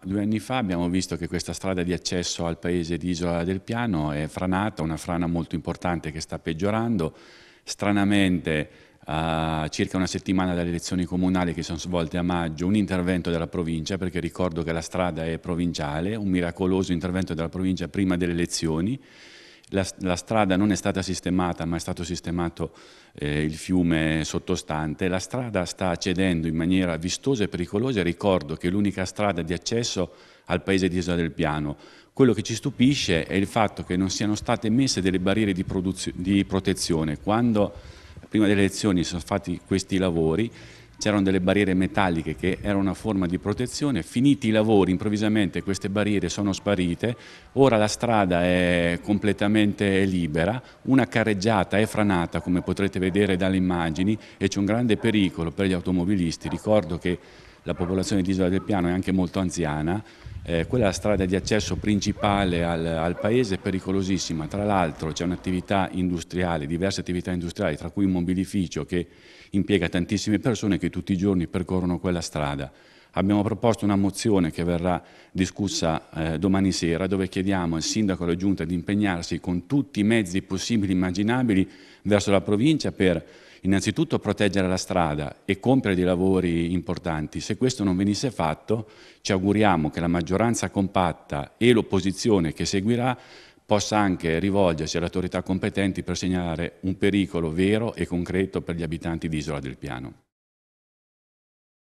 Due anni fa abbiamo visto che questa strada di accesso al paese di Isola del Piano è franata, una frana molto importante che sta peggiorando. Stranamente, a circa una settimana dalle elezioni comunali che sono svolte a maggio, un intervento della provincia, perché ricordo che la strada è provinciale, un miracoloso intervento della provincia prima delle elezioni, la, la, strada non è stata sistemata ma è stato sistemato eh, il fiume sottostante, la strada sta cedendo in maniera vistosa e pericolosa, ricordo che è l'unica strada di accesso al paese di Isola del Piano. Quello che ci stupisce è il fatto che non siano state messe delle barriere di, di protezione. Quando prima delle elezioni sono fatti questi lavori, c'erano delle barriere metalliche che era una forma di protezione, finiti i lavori improvvisamente queste barriere sono sparite, ora la strada è completamente libera, una carreggiata è franata come potrete vedere dalle immagini e c'è un grande pericolo per gli automobilisti, ricordo che la popolazione di Isola del Piano è anche molto anziana, eh, quella è la strada di accesso principale al, al paese è pericolosissima, tra l'altro c'è un'attività industriale, diverse attività industriali, tra cui un mobilificio che impiega tantissime persone che tutti i giorni percorrono quella strada. Abbiamo proposto una mozione che verrà discussa eh, domani sera dove chiediamo al Sindaco e alla Giunta di impegnarsi con tutti i mezzi possibili e immaginabili verso la provincia per innanzitutto proteggere la strada e compiere dei lavori importanti. Se questo non venisse fatto, ci auguriamo che la maggioranza compatta e l'opposizione che seguirà possa anche rivolgersi alle autorità competenti per segnalare un pericolo vero e concreto per gli abitanti di Isola del Piano.